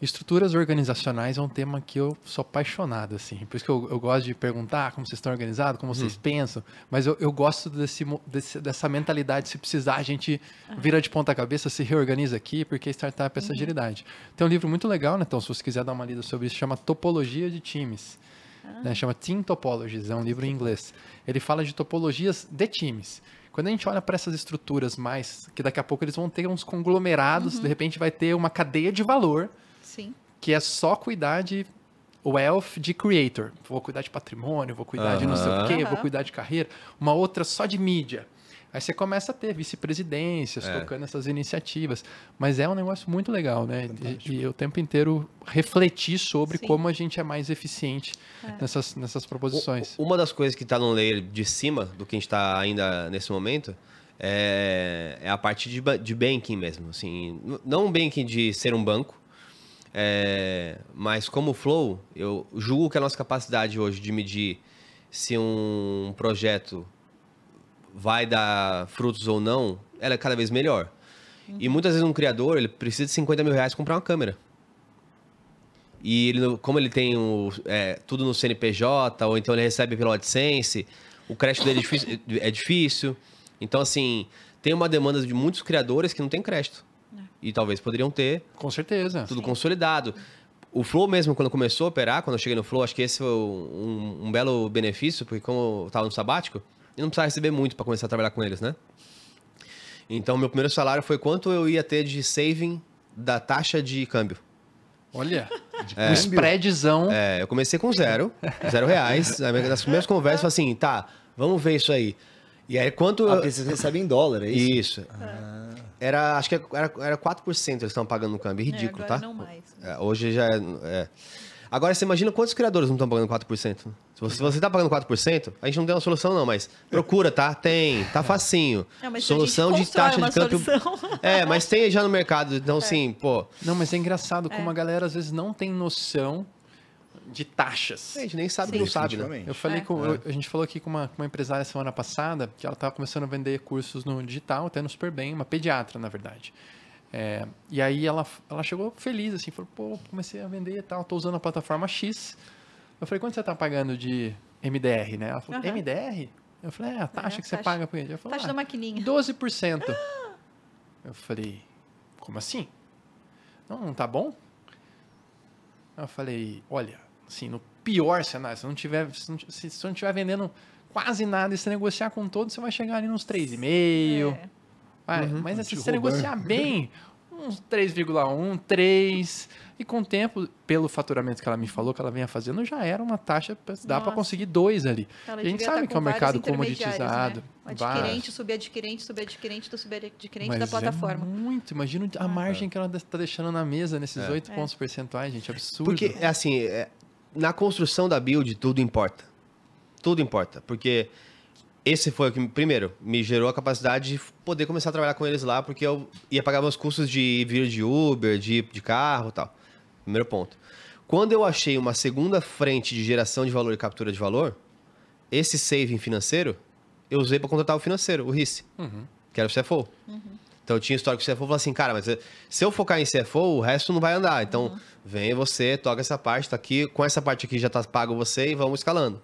Estruturas organizacionais é um tema que eu sou apaixonado, assim. Por isso que eu, eu gosto de perguntar como vocês estão organizados, como vocês hum. pensam. Mas eu, eu gosto desse, desse, dessa mentalidade. Se precisar, a gente ah. vira de ponta cabeça, se reorganiza aqui, porque startup é essa uhum. agilidade. Tem um livro muito legal, né? Então, se você quiser dar uma lida sobre isso, chama Topologia de Times. Ah. Né, chama Team Topologies, é um livro em inglês. Ele fala de topologias de times. Quando a gente olha para essas estruturas mais, que daqui a pouco eles vão ter uns conglomerados, uhum. de repente vai ter uma cadeia de valor Sim. Que é só cuidar de wealth de creator. Vou cuidar de patrimônio, vou cuidar uhum. de não sei o quê, uhum. vou cuidar de carreira. Uma outra só de mídia. Aí você começa a ter vice-presidências, é. tocando essas iniciativas. Mas é um negócio muito legal, né? E, e, o tempo inteiro refletir sobre Sim. como a gente é mais eficiente é. Nessas, nessas proposições. O, uma das coisas que está no layer de cima do que a gente está ainda nesse momento é, é a parte de, de banking mesmo. Assim, não banking de ser um banco, é, mas como flow, eu julgo que a nossa capacidade hoje de medir se um projeto vai dar frutos ou não, ela é cada vez melhor. Uhum. E muitas vezes um criador, ele precisa de 50 mil reais para comprar uma câmera. E ele, como ele tem o, é, tudo no CNPJ, ou então ele recebe pelo AdSense, o crédito dele é difícil, é difícil. Então, assim, tem uma demanda de muitos criadores que não tem crédito. É. E talvez poderiam ter. Com certeza. Tudo Sim. consolidado. O Flow mesmo, quando começou a operar, quando eu cheguei no Flow, acho que esse foi um, um belo benefício, porque como eu estava no sabático, eu não precisava receber muito para começar a trabalhar com eles, né? Então, meu primeiro salário foi quanto eu ia ter de saving da taxa de câmbio. Olha, tipo é, um spreadzão. É, eu comecei com zero, zero reais. Nas primeiras conversas, eu falei assim, tá, vamos ver isso aí. E aí quanto. Ah, porque vocês recebem em dólar, é isso? Isso. É. Ah. Era, acho que era, era 4% eles estavam pagando no câmbio. É, Ridículo, é, tá? Não mais. É, hoje já é, é, Agora você imagina quantos criadores não estão pagando 4%? Se você, se você tá pagando 4%, a gente não tem uma solução, não, mas procura, tá? Tem, tá é. facinho. Não, solução de taxa de câmbio. Solução. É, mas tem já no mercado, então sim, pô. Não, mas é engraçado como a galera às vezes não tem noção de taxas. A gente nem sabe, Sim. não sabe, né? Eu falei é. com, eu, é. a gente falou aqui com uma, com uma empresária semana passada que ela estava começando a vender cursos no digital, até no super bem, uma pediatra, na verdade. É, e aí ela, ela chegou feliz, assim, falou, pô, comecei a vender e tal, tô usando a plataforma X. Eu falei, quanto você tá pagando de MDR, né? Ela falou, uhum. MDR? Eu falei, é, a é, taxa é, que você paga por ele. Ela falou, taxa ah, da maquininha. 12%. Ah! Eu falei, como assim? Não, não tá bom? Eu falei, olha, Assim, no pior cenário, se não tiver, se não, se, se não tiver vendendo quase nada e se negociar com todos, você vai chegar ali nos 3,5. É. uhum, mas tá assim, se você negociar bem, uns 3,1, 3. E com o tempo, pelo faturamento que ela me falou que ela vinha fazendo, já era uma taxa, dá para conseguir dois ali. Ela a gente tá sabe que é um mercado comoditizado. Né? Adquirente, subadquirente, subadquirente do subadquirente Mas da é plataforma. É muito, imagina é. a margem que ela está deixando na mesa nesses é. oito é. pontos é. percentuais, gente, absurdo. Porque, assim, na construção da build, tudo importa. Tudo importa. Porque esse foi o que, primeiro, me gerou a capacidade de poder começar a trabalhar com eles lá, porque eu ia pagar meus custos de vir de Uber, de, de carro tal. Primeiro ponto. Quando eu achei uma segunda frente de geração de valor e captura de valor, esse saving financeiro, eu usei para contratar o financeiro, o RIS, uhum. que era o CFO. Uhum. Então eu tinha história com o CFO, falou assim, cara, mas eh, se eu focar em CFO, o resto não vai andar. Então uhum. vem você, toca essa parte, tá aqui, com essa parte aqui já tá pago você e vamos escalando.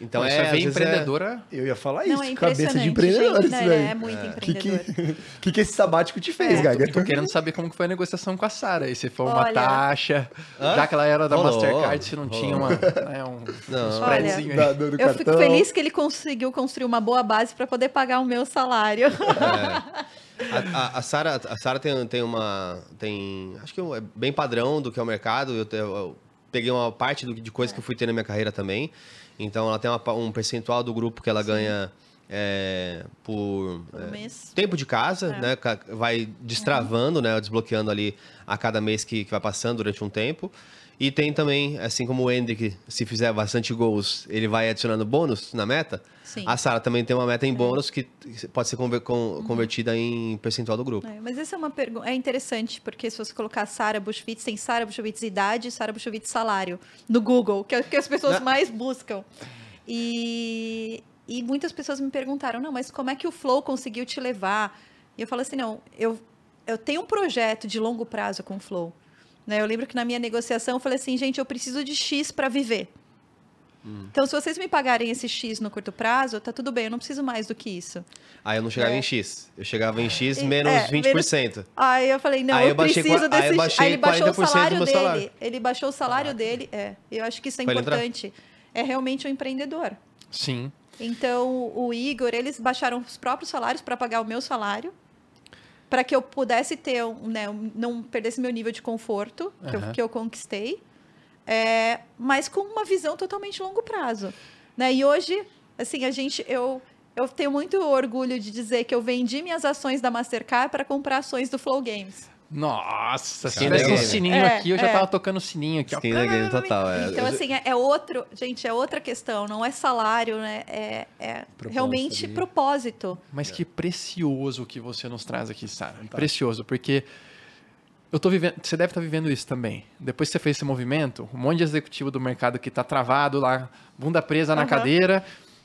Então Pô, é, é bem é empreendedora. É... Eu ia falar isso, não, é cabeça de empreendedora. Gente, né? É muito é. empreendedora. O que que, que, que, esse sabático te fez, é. Gaga? Eu tô querendo saber como que foi a negociação com a Sara. Se foi uma Olha. taxa, Hã? já que ela era da Mastercard, se não tinha uma, né, um, não. um spreadzinho tá aí. Da, eu cartão. fico feliz que ele conseguiu construir uma boa base para poder pagar o meu salário. É. A, a, a Sara a Sarah tem, tem uma. Tem. Acho que é, é bem padrão do que é o mercado. Eu, eu, eu peguei uma parte do, de coisa é. que eu fui ter na minha carreira também. Então ela tem uma, um percentual do grupo que ela Sim. ganha é, por, por é, tempo de casa, é. né? Vai destravando, uhum. né? Desbloqueando ali a cada mês que, que vai passando durante um tempo. E tem também, assim como o Hendrick, se fizer bastante gols, ele vai adicionando bônus na meta. Sim. A Sara também tem uma meta em uhum. bônus que pode ser conver com uhum. convertida em percentual do grupo. É, mas essa é uma pergunta. É interessante, porque se você colocar Sara Bushwitz, tem Sara Bushwitz idade e Sara Bushwitz salário no Google, que é o que as pessoas mais buscam. E e muitas pessoas me perguntaram, não, mas como é que o Flow conseguiu te levar? E eu falo assim, não, eu, eu tenho um projeto de longo prazo com o Flow. Né? Eu lembro que na minha negociação eu falei assim, gente, eu preciso de X para viver. Hum. Então, se vocês me pagarem esse X no curto prazo, tá tudo bem, eu não preciso mais do que isso. Aí eu não chegava é. em X. Eu chegava em X é, menos é, 20%. Menos... Aí eu falei, não, aí eu, eu preciso baixei, desse Aí, eu baixei aí ele baixou o salário dele. Salário. Ele baixou o salário ah. dele. É. Eu acho que isso é importante. É realmente um empreendedor. Sim. Então, o Igor, eles baixaram os próprios salários para pagar o meu salário, para que eu pudesse ter, né, não perdesse meu nível de conforto que, uhum. eu, que eu, conquistei, é, mas com uma visão totalmente longo prazo. Né? E hoje, assim, a gente, eu, eu tenho muito orgulho de dizer que eu vendi minhas ações da Mastercard para comprar ações do Flow Games. Nossa, se tivesse um sininho é, aqui, eu já é. tava tocando o sininho aqui. Skin the game total, é. Então, assim, é, é outro... Gente, é outra questão. Não é salário, né? É, é realmente ali. propósito. Mas que precioso que você nos traz aqui, Sara. Tá. Precioso, porque... Eu tô vivendo, você deve estar tá vivendo isso também. Depois que você fez esse movimento, um monte de executivo do mercado que tá travado lá, bunda presa uhum. na cadeira,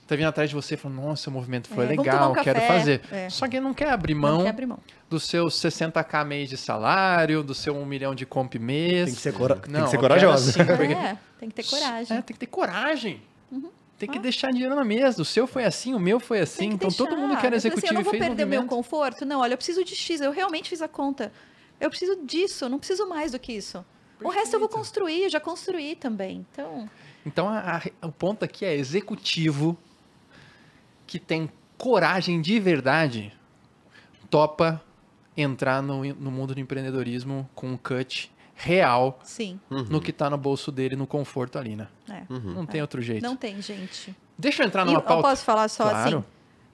tá vindo atrás de você falando, nossa, o movimento foi é, legal, um quero fazer. É. Só que não quer abrir mão, não quer abrir mão. do seu 60k mês de salário, do seu 1 milhão de comp mês. Tem que ser, cora... não, tem que ser corajosa. Assim, porque... É, tem que ter coragem. É, tem que ter coragem. Uhum. Tem que ah. deixar dinheiro na mesa. O seu foi assim, o meu foi assim. Então deixar. todo mundo quer executivo assim, eu não vou perder meu conforto. Não, olha, eu preciso de X. Eu realmente fiz a conta. Eu preciso disso. Não preciso mais do que isso. Perfeito. O resto eu vou construir. Eu já construí também. Então. Então a, a, o ponto aqui é executivo que tem coragem de verdade topa entrar no, no mundo do empreendedorismo com um cut real Sim. no que está no bolso dele, no conforto ali, né? É. Uhum. Não tem é. outro jeito. Não tem, gente. Deixa eu entrar numa e, pauta. Eu posso falar só assim? claro. assim?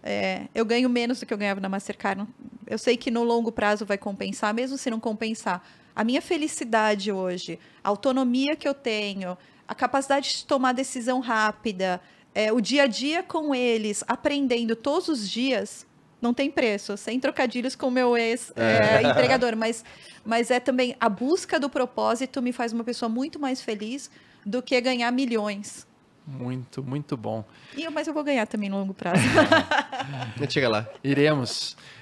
É, eu ganho menos do que eu ganhava na Mastercard. Eu sei que no longo prazo vai compensar, mesmo se não compensar. A minha felicidade hoje, a autonomia que eu tenho, a capacidade de tomar decisão rápida, é, o dia a dia com eles, aprendendo todos os dias, não tem preço. Sem trocadilhos com o meu ex-entregador. É. É, mas, mas é também a busca do propósito me faz uma pessoa muito mais feliz do que ganhar milhões. Muito, muito bom. E mas eu vou ganhar também no longo prazo. Chega lá. Iremos.